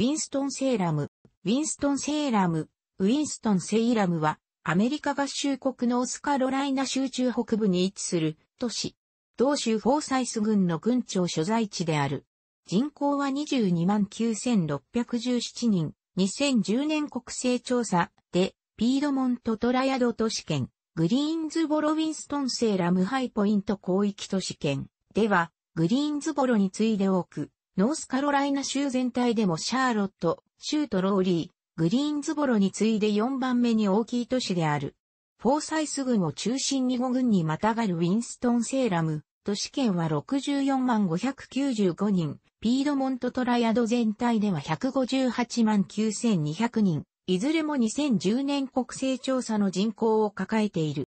ウィンストン・セーラム、ウィンストン・セーラム、ウィンストン・セイラムは、アメリカ合衆国のオスカロライナ州中北部に位置する都市。同州フォーサイス郡の郡庁所在地である。人口は229,617人。2010年国勢調査で、ピードモントトラヤド都市圏、グリーンズボロウィンストンセーラムハイポイント広域都市圏では、グリーンズボロに次いで多く、ノースカロライナ州全体でもシャーロット、州とローリー、グリーンズボロに次いで4番目に大きい都市である。フォーサイス郡を中心に5郡にまたがるウィンストン・セーラム、都市圏は64万595人、ピードモント・トライアド全体では158万9200人、いずれも2010年国勢調査の人口を抱えている。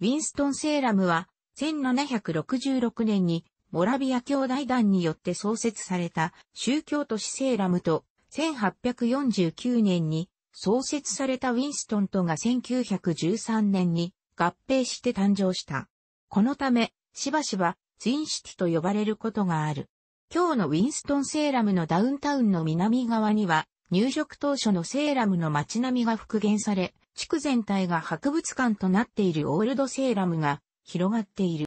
ウィンストン・セーラムは、1766年にモラビア兄弟団によって創設された宗教都市セーラムと、1849年に創設されたウィンストンとが1913年に合併して誕生した。このため、しばしばツインシティと呼ばれることがある。今日のウィンストンセーラムのダウンタウンの南側には、入植当初のセーラムの街並みが復元され、地区全体が博物館となっているオールドセーラムが広がっている。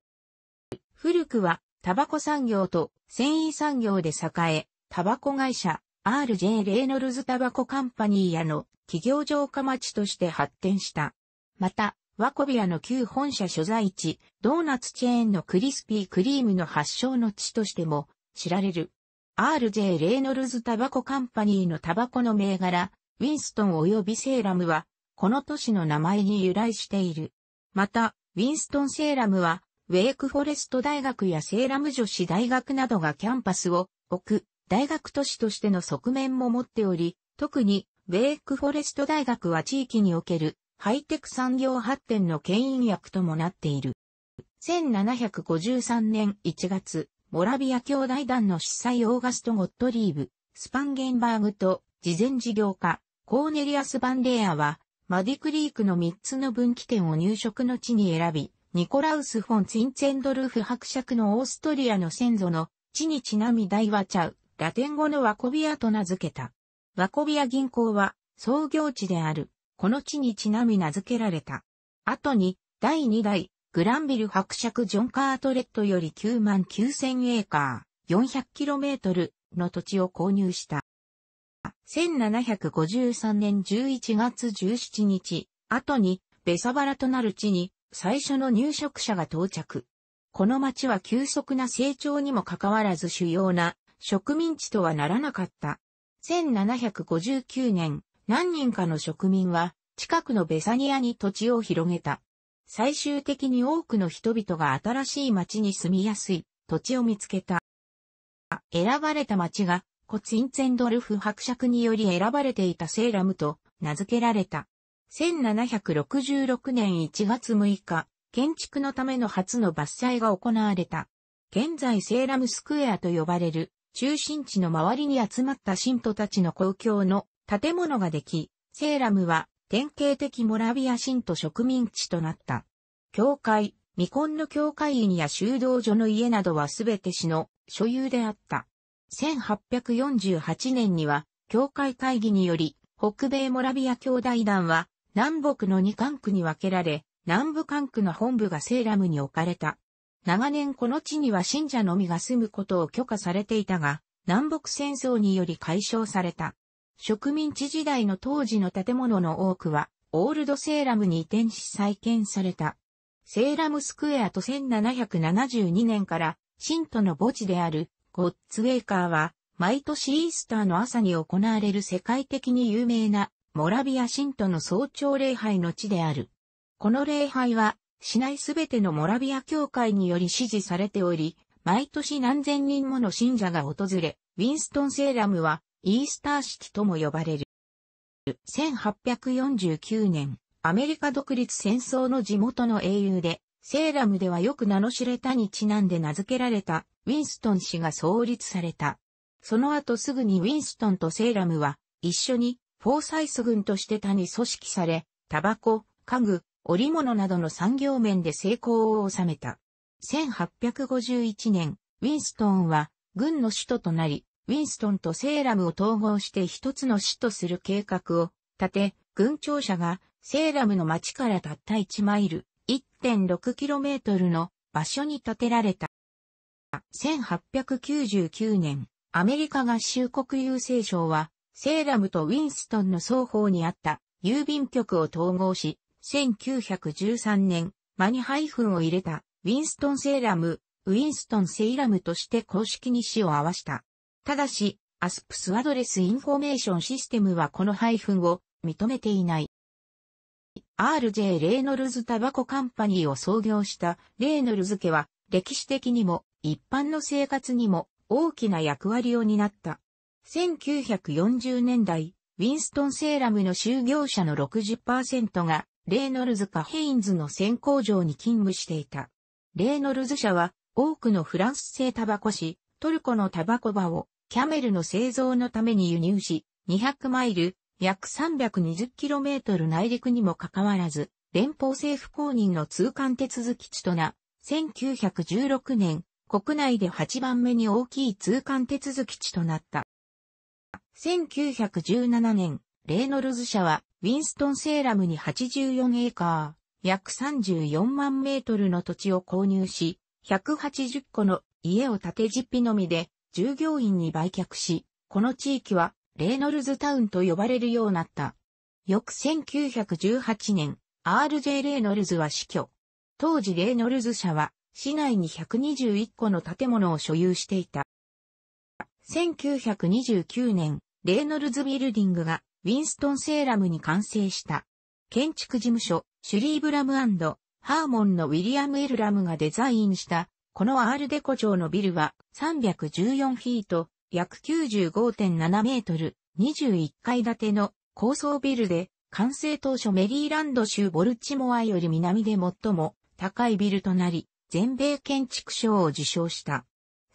古くはタバコ産業と繊維産業で栄え、タバコ会社、RJ レイノルズタバコカンパニーやの企業城下町として発展した。また、ワコビアの旧本社所在地、ドーナツチェーンのクリスピークリームの発祥の地としても知られる。RJ レイノルズタバコカンパニーのタバコの銘柄、ウィンストン及びセーラムは、この都市の名前に由来している。また、ウィンストンセーラムは、ウェイクフォレスト大学やセーラム女子大学などがキャンパスを置く大学都市としての側面も持っており、特にウェイクフォレスト大学は地域におけるハイテク産業発展の牽引役ともなっている。1753年1月、モラビア兄弟団の司祭オーガスト・ゴットリーブ、スパンゲンバーグと事前事業家、コーネリアス・バンデアは、マディクリークの3つの分岐点を入植の地に選び、ニコラウス・フォン・ツインツェンドルフ伯爵のオーストリアの先祖の地にちなみ大和茶、ラテン語のワコビアと名付けた。ワコビア銀行は創業地である、この地にちなみ名付けられた。後に、第2代、グランビル伯爵ジョン・カートレットより9万9000エーカー、400km の土地を購入した。1753年11月17日、後に、ベサバラとなる地に、最初の入植者が到着。この町は急速な成長にもかかわらず主要な植民地とはならなかった。1759年、何人かの植民は近くのベサニアに土地を広げた。最終的に多くの人々が新しい町に住みやすい土地を見つけた。選ばれた町がコツインツェンドルフ伯爵により選ばれていたセーラムと名付けられた。1766年1月6日、建築のための初の伐採が行われた。現在セーラムスクエアと呼ばれる中心地の周りに集まった信徒たちの公共の建物ができ、セーラムは典型的モラビア信徒植民地となった。教会、未婚の教会員や修道所の家などはすべて市の所有であった。1848年には教会会議により北米モラビア兄弟団は南北の2管区に分けられ、南部管区の本部がセーラムに置かれた。長年この地には信者のみが住むことを許可されていたが、南北戦争により解消された。植民地時代の当時の建物の多くは、オールドセーラムに移転し再建された。セーラムスクエアと1772年から、信徒の墓地である、ゴッツウェイカーは、毎年イースターの朝に行われる世界的に有名なモラビア信徒の早朝礼拝の地である。この礼拝は、市内すべてのモラビア教会により支持されており、毎年何千人もの信者が訪れ、ウィンストン・セーラムは、イースター式とも呼ばれる。1849年、アメリカ独立戦争の地元の英雄で、セーラムではよく名の知れたにちなんで名付けられた、ウィンストン氏が創立された。その後すぐにウィンストンとセーラムは、一緒にフォーサイス軍として他に組織され、タバコ、家具、織物などの産業面で成功を収めた。1851年、ウィンストンは軍の首都となり、ウィンストンとセーラムを統合して一つの市とする計画を立て、軍庁舎がセーラムの町からたった1マイル、1.6km の場所に建てられた。1899年、アメリカ合衆国郵政省はセーラムとウィンストンの双方にあった郵便局を統合し、1913年、マニハイフンを入れたウィンストンセーラム、ウィンストンセイラムとして公式に死を合わした。ただし、アスプスアドレスインフォメーションシステムはこのハイフンを認めていない。RJ レイノルズタバコカンパニーを創業したレイノルズ家は歴史的にも一般の生活にも大きな役割を担った1940年代、ウィンストン・セーラムの就業者の60%が、レイノルズかヘインズの先工場に勤務していた。レイノルズ社は、多くのフランス製タバコ紙、トルコのタバコ場を、キャメルの製造のために輸入し、200マイル、約 320km 内陸にもかかわらず、連邦政府公認の通関手続き地とな、1916年、国内で8番目に大きい通関手続き地となった。1917年、レイノルズ社は、ウィンストンセーラムに84エーカー、約34万メートルの土地を購入し、180個の家を縦実費のみで、従業員に売却し、この地域は、レイノルズタウンと呼ばれるようになった。翌1918年、RJ レイノルズは死去。当時レイノルズ社は、市内に121個の建物を所有していた。1929年、レーノルズビルディングがウィンストン・セーラムに完成した。建築事務所、シュリーブラムハーモンのウィリアム・エル・ラムがデザインした、このアールデコ町のビルは314フィート、約95.7メートル、21階建ての高層ビルで、完成当初メリーランド州ボルチモアより南で最も高いビルとなり、全米建築賞を受賞した。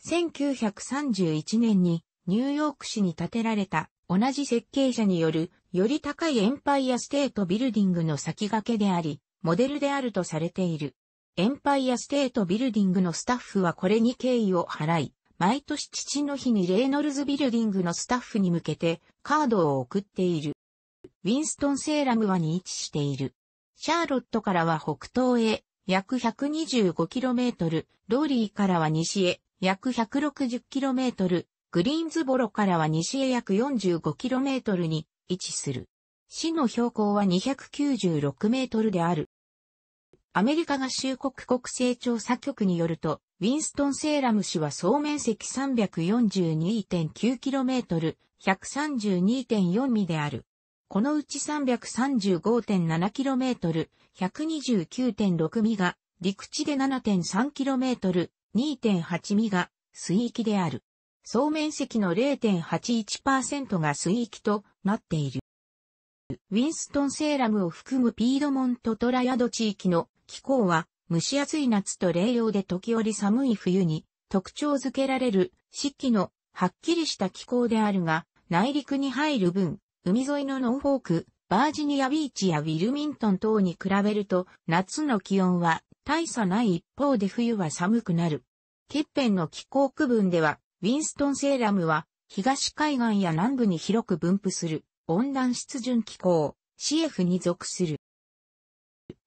1931年にニューヨーク市に建てられた同じ設計者によるより高いエンパイアステートビルディングの先駆けであり、モデルであるとされている。エンパイアステートビルディングのスタッフはこれに敬意を払い、毎年父の日にレイノルズビルディングのスタッフに向けてカードを送っている。ウィンストン・セーラムはに位置している。シャーロットからは北東へ約 125km、ローリーからは西へ約 160km、グリーンズボロからは西へ約 45km に位置する。市の標高は 296m である。アメリカ合衆国国勢調査局によると、ウィンストン・セーラム市は総面積 342.9km、132.4ミである。このうち 335.7km、129.6ミが陸地で 7.3km、2.8ミが水域である。総面積の0.81%が水域となっている。ウィンストンセーラムを含むピードモントトラヤド地域の気候は蒸し暑い夏と冷陽で時折寒い冬に特徴づけられる四季のはっきりした気候であるが内陸に入る分海沿いのノーフォーク、バージニアビーチやウィルミントン等に比べると夏の気温は大差ない一方で冬は寒くなる。欠片の気候区分ではウィンストンセーラムは、東海岸や南部に広く分布する、温暖湿潤気候、CF に属する。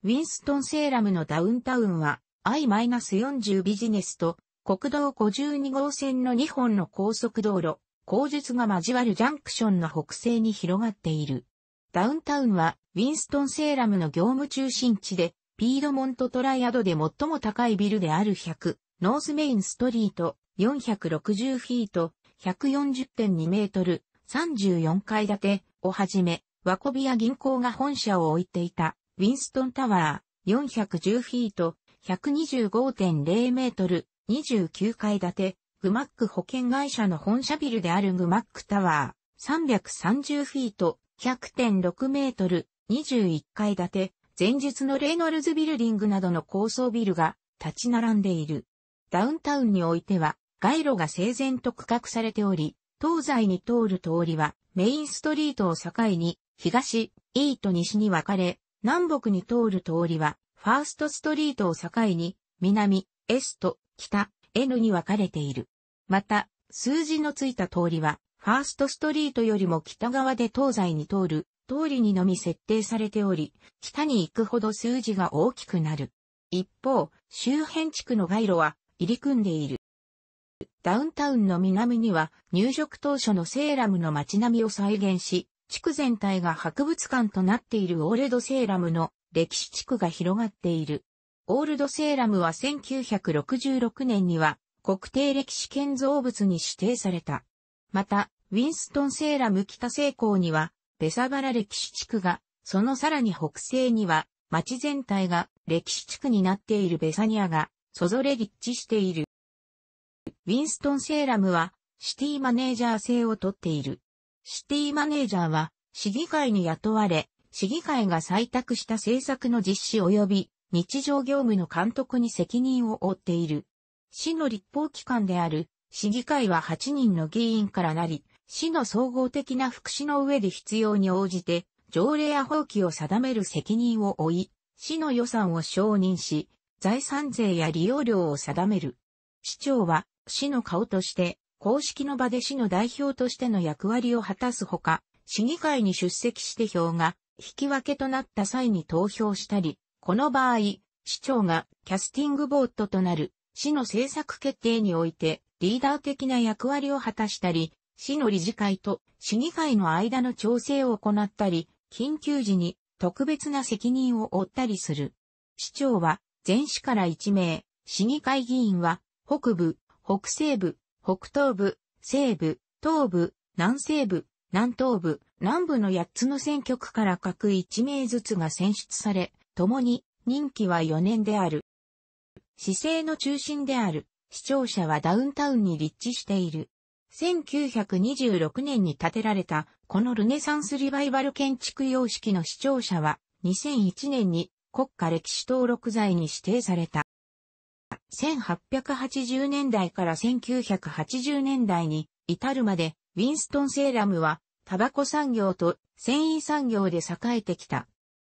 ウィンストンセーラムのダウンタウンは、I-40 ビジネスと、国道52号線の2本の高速道路、工術が交わるジャンクションの北西に広がっている。ダウンタウンは、ウィンストンセーラムの業務中心地で、ピードモントトライアドで最も高いビルである100、ノースメインストリート、460フィート、140.2メートル、34階建てをはじめ、ワコビア銀行が本社を置いていた、ウィンストンタワー、410フィート、125.0メートル、29階建て、グマック保険会社の本社ビルであるグマックタワー、330フィート、100.6メートル、21階建て、前述のレイノルズビルディングなどの高層ビルが立ち並んでいる。ダウンタウンにおいては、街路が整然と区画されており、東西に通る通りはメインストリートを境に、東、E と西に分かれ、南北に通る通りは、ファーストストリートを境に、南、S と北、N に分かれている。また、数字のついた通りは、ファーストストリートよりも北側で東西に通る通りにのみ設定されており、北に行くほど数字が大きくなる。一方、周辺地区の街路は入り組んでいる。ダウンタウンの南には入植当初のセーラムの街並みを再現し、地区全体が博物館となっているオールドセーラムの歴史地区が広がっている。オールドセーラムは1966年には国定歴史建造物に指定された。また、ウィンストンセーラム北西港にはベサバラ歴史地区が、そのさらに北西には街全体が歴史地区になっているベサニアが、そぞれ立地している。ウィンストン・セーラムは、シティマネージャー制をとっている。シティマネージャーは、市議会に雇われ、市議会が採択した政策の実施及び、日常業務の監督に責任を負っている。市の立法機関である、市議会は8人の議員からなり、市の総合的な福祉の上で必要に応じて、条例や法規を定める責任を負い、市の予算を承認し、財産税や利用料を定める。市長は市の顔として、公式の場で市の代表としての役割を果たすほか、市議会に出席して票が引き分けとなった際に投票したり、この場合、市長がキャスティングボートとなる市の政策決定においてリーダー的な役割を果たしたり、市の理事会と市議会の間の調整を行ったり、緊急時に特別な責任を負ったりする。市長は全市から1名、市議会議員は北部、北西部、北東部、西部、東部、南西部、南東部、南部の8つの選挙区から各1名ずつが選出され、共に任期は4年である。市政の中心である市庁舎はダウンタウンに立地している。1926年に建てられたこのルネサンスリバイバル建築様式の市庁舎は2001年に国家歴史登録財に指定された。1880年代から1980年代に至るまで、ウィンストン・セーラムは、タバコ産業と繊維産業で栄えてきた。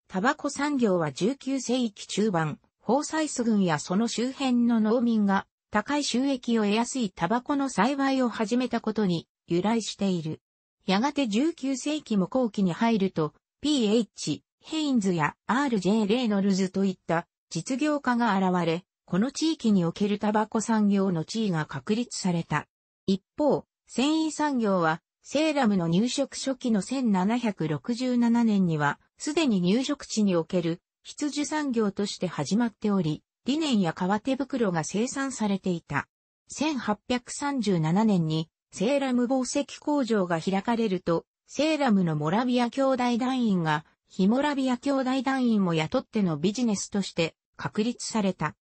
タバコ産業は19世紀中盤、法西ス軍やその周辺の農民が高い収益を得やすいタバコの栽培を始めたことに由来している。やがて19世紀も後期に入ると、PH、ヘインズや RJ レイノルズといった実業家が現れ、この地域におけるタバコ産業の地位が確立された。一方、繊維産業は、セーラムの入植初期の1767年には、すでに入植地における必需産業として始まっており、リネンや革手袋が生産されていた。1837年にセーラム宝石工場が開かれると、セーラムのモラビア兄弟団員が、ヒモラビア兄弟団員も雇ってのビジネスとして確立された。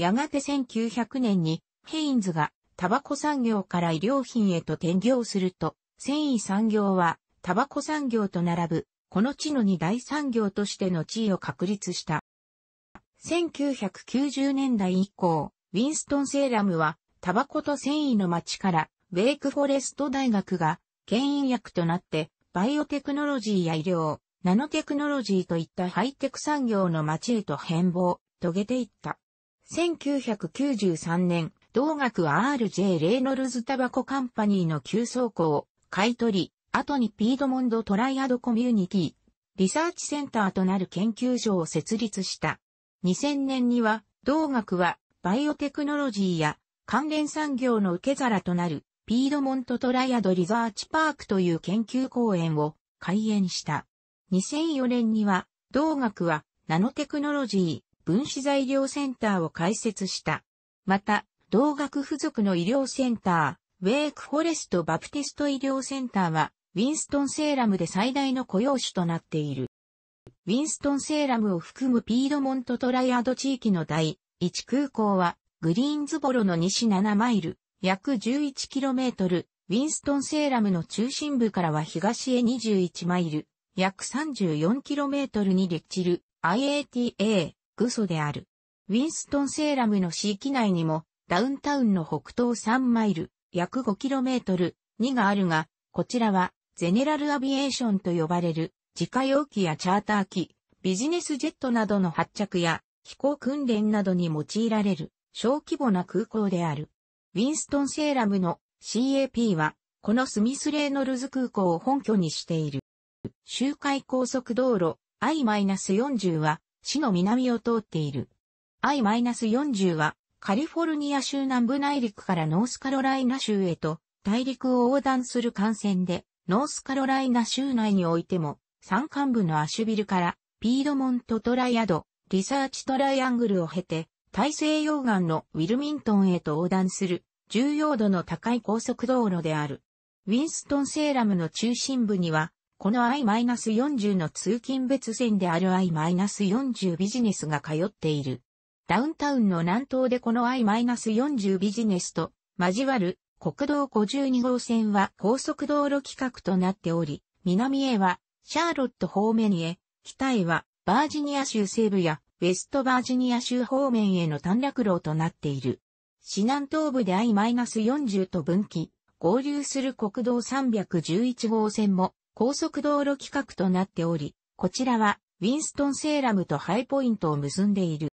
やがて1900年にヘインズがタバコ産業から医療品へと転業すると、繊維産業はタバコ産業と並ぶ、この地の二大産業としての地位を確立した。1990年代以降、ウィンストン・セーラムは、タバコと繊維の町から、ウェイクフォレスト大学が、牽引役となって、バイオテクノロジーや医療、ナノテクノロジーといったハイテク産業の町へと変貌、遂げていった。1993年、同学 RJ レイノルズタバコカンパニーの急倉庫を買い取り、後にピードモンドトライアドコミュニティ、リサーチセンターとなる研究所を設立した。2000年には、同学はバイオテクノロジーや関連産業の受け皿となるピードモントトライアドリサーチパークという研究公園を開園した。2004年には、同学はナノテクノロジー、分子材料センターを開設した。また、同学付属の医療センター、ウェイクフォレストバプティスト医療センターは、ウィンストンセーラムで最大の雇用主となっている。ウィンストンセーラムを含むピードモントトライアド地域の第1空港は、グリーンズボロの西7マイル、約 11km、ウィンストンセーラムの中心部からは東へ21マイル、約 34km に立地る IATA 愚である。ウィンストンセーラムの市域内にも、ダウンタウンの北東3マイル、約 5km、2があるが、こちらは、ゼネラルアビエーションと呼ばれる、自家用機やチャーター機、ビジネスジェットなどの発着や、飛行訓練などに用いられる、小規模な空港である。ウィンストンセーラムの CAP は、このスミスレーノルズ空港を本拠にしている。周回高速道路 I-40 は、市の南を通っている。I-40 は、カリフォルニア州南部内陸からノースカロライナ州へと、大陸を横断する幹線で、ノースカロライナ州内においても、山間部のアシュビルから、ピードモントトライアド、リサーチトライアングルを経て、大西洋岸のウィルミントンへと横断する、重要度の高い高速道路である。ウィンストンセーラムの中心部には、この I-40 の通勤別線である I-40 ビジネスが通っている。ダウンタウンの南東でこの I-40 ビジネスと交わる国道52号線は高速道路規格となっており、南へはシャーロット方面へ、北へはバージニア州西部やウェストバージニア州方面への短絡路となっている。市南東部で I-40 と分岐、合流する国道311号線も高速道路規格となっており、こちらはウィンストンセーラムとハイポイントを結んでいる。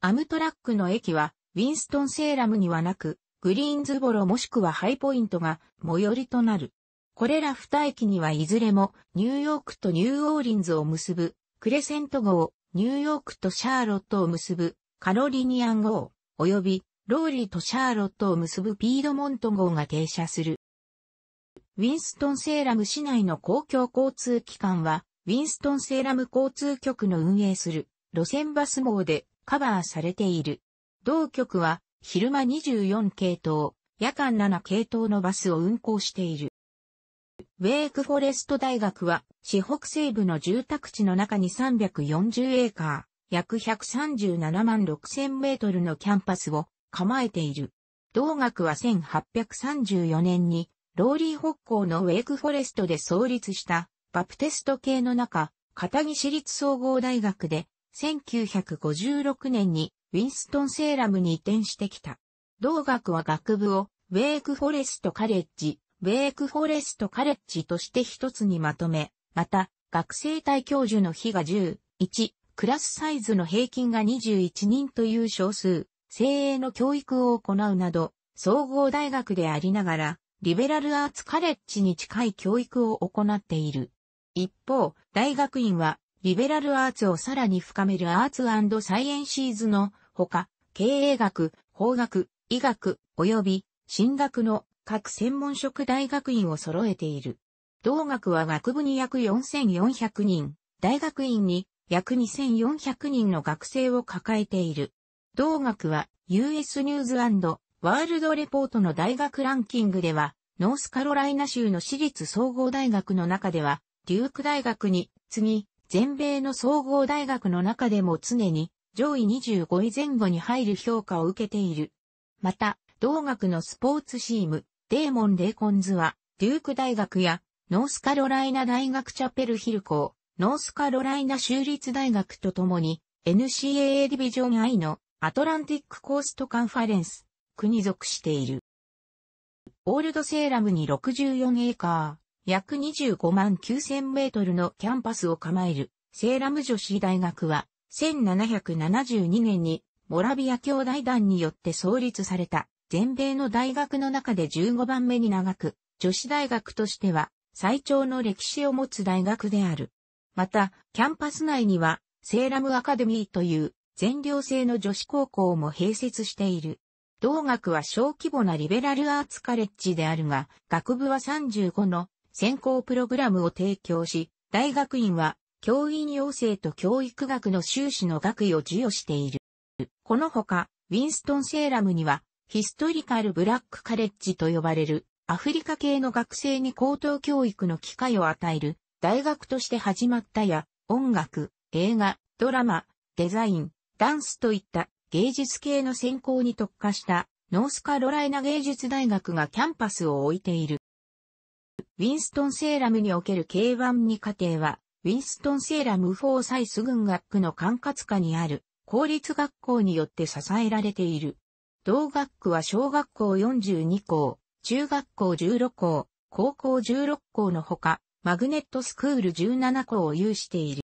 アムトラックの駅はウィンストンセーラムにはなく、グリーンズボロもしくはハイポイントが最寄りとなる。これら二駅にはいずれもニューヨークとニューオーリンズを結ぶクレセント号、ニューヨークとシャーロットを結ぶカロリニアン号、及びローリーとシャーロットを結ぶピードモント号が停車する。ウィンストンセーラム市内の公共交通機関は、ウィンストンセーラム交通局の運営する路線バス網でカバーされている。同局は昼間24系統、夜間7系統のバスを運行している。ウェイクフォレスト大学は、市北西部の住宅地の中に340エーカー、約137万6000メートルのキャンパスを構えている。同学は1834年にローリー北港のウェイクフォレストで創立したバプテスト系の中、片木市立総合大学で1956年にウィンストンセーラムに移転してきた。同学は学部をウェイクフォレストカレッジ、ウェイクフォレストカレッジとして一つにまとめ、また学生対教授の比が1 1、クラスサイズの平均が21人という少数、精鋭の教育を行うなど、総合大学でありながら、リベラルアーツカレッジに近い教育を行っている。一方、大学院は、リベラルアーツをさらに深めるアーツサイエンシーズのほか、経営学、法学、医学、及び、進学の各専門職大学院を揃えている。同学は学部に約4400人、大学院に約2400人の学生を抱えている。同学は US ニューズワールドレポートの大学ランキングでは、ノースカロライナ州の私立総合大学の中では、デューク大学に次、全米の総合大学の中でも常に上位25位前後に入る評価を受けている。また、同学のスポーツチーム、デーモン・レーコンズは、デューク大学や、ノースカロライナ大学チャペルヒル校、ノースカロライナ州立大学とともに、NCAA ディビジョン I のアトランティックコーストカンファレンス区に属している。オールドセーラムに64エーカー、約25万9000メートルのキャンパスを構える、セーラム女子大学は、1772年に、モラビア兄弟団によって創立された、全米の大学の中で15番目に長く、女子大学としては、最長の歴史を持つ大学である。また、キャンパス内には、セーラムアカデミーという全寮制の女子高校も併設している。同学は小規模なリベラルアーツカレッジであるが、学部は35の専攻プログラムを提供し、大学院は教員養成と教育学の修士の学位を授与している。このほか、ウィンストン・セーラムには、ヒストリカル・ブラック・カレッジと呼ばれる、アフリカ系の学生に高等教育の機会を与える、大学として始まったや、音楽、映画、ドラマ、デザイン、ダンスといった芸術系の専攻に特化したノースカロライナ芸術大学がキャンパスを置いている。ウィンストンセーラムにおける K12 課程は、ウィンストンセーラムフォーサイス軍学区の管轄下にある公立学校によって支えられている。同学区は小学校42校、中学校16校、高校16校のほか、マグネットスクール17校を有している。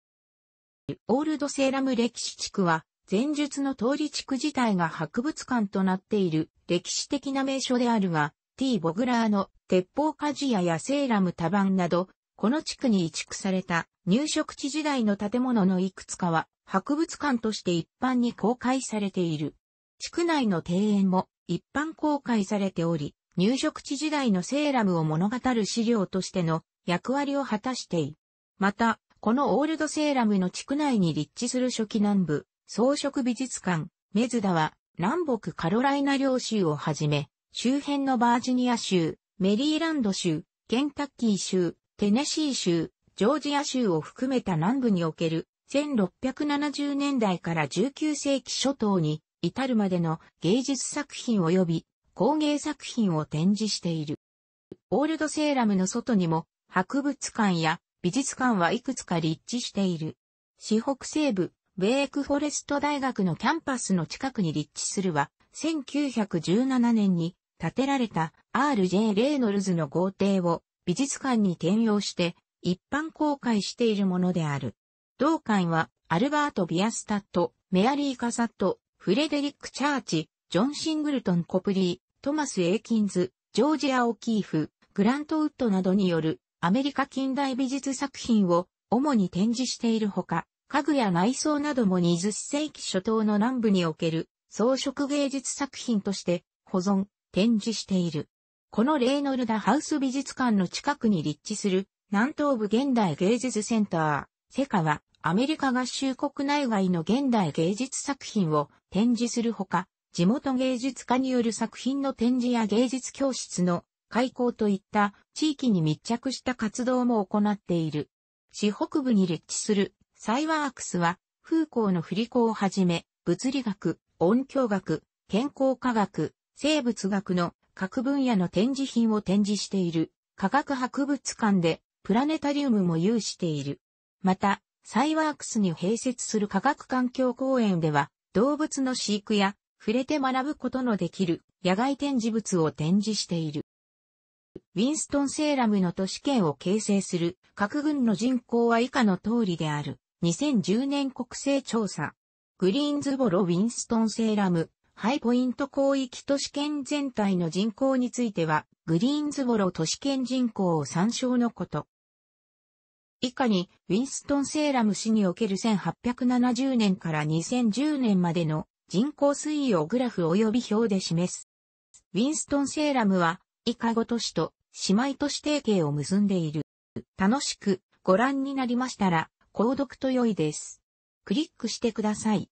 オールドセーラム歴史地区は、前述の通り地区自体が博物館となっている歴史的な名所であるが、T. ボグラーの鉄砲鍛冶屋やセーラム多番など、この地区に移築された入植地時代の建物のいくつかは博物館として一般に公開されている。地区内の庭園も一般公開されており、入植地時代のセーラムを物語る資料としての役割を果たしている。また、このオールドセーラムの地区内に立地する初期南部、装飾美術館、メズダは、南北カロライナ領州をはじめ、周辺のバージニア州、メリーランド州、ケンタッキー州、テネシー州、ジョージア州を含めた南部における、1670年代から19世紀初頭に至るまでの芸術作品及び工芸作品を展示している。オールドセーラムの外にも博物館や美術館はいくつか立地している。四北西部、ベークフォレスト大学のキャンパスの近くに立地するは、1917年に建てられた R.J. レイノルズの豪邸を美術館に転用して一般公開しているものである。同館はアルバート・ビアスタット、メアリー・カサット、フレデリック・チャーチ、ジョン・シングルトン・コプリー、トマス・エイキンズ、ジョージア・オキーフ、グラント・ウッドなどによるアメリカ近代美術作品を主に展示しているほか、家具や内装なども20世紀初頭の南部における装飾芸術作品として保存、展示している。このレイノルダハウス美術館の近くに立地する南東部現代芸術センター、セカはアメリカ合衆国内外の現代芸術作品を展示するほか、地元芸術家による作品の展示や芸術教室の開校といった地域に密着した活動も行っている。市北部に立地するサイワークスは、風光の振り子をはじめ、物理学、音響学、健康科学、生物学の各分野の展示品を展示している科学博物館でプラネタリウムも有している。また、サイワークスに併設する科学環境公園では動物の飼育や触れて学ぶことのできる野外展示物を展示している。ウィンストン・セーラムの都市圏を形成する各軍の人口は以下の通りである。2010年国勢調査。グリーンズボロ・ウィンストン・セーラム、ハイポイント広域都市圏全体の人口については、グリーンズボロ都市圏人口を参照のこと。以下に、ウィンストン・セーラム市における1870年から2010年までの人口推移をグラフ及び表で示す。ウィンストン・セーラムは、以下ご都市と姉妹都市提携を結んでいる。楽しくご覧になりましたら、購読と良いです。クリックしてください。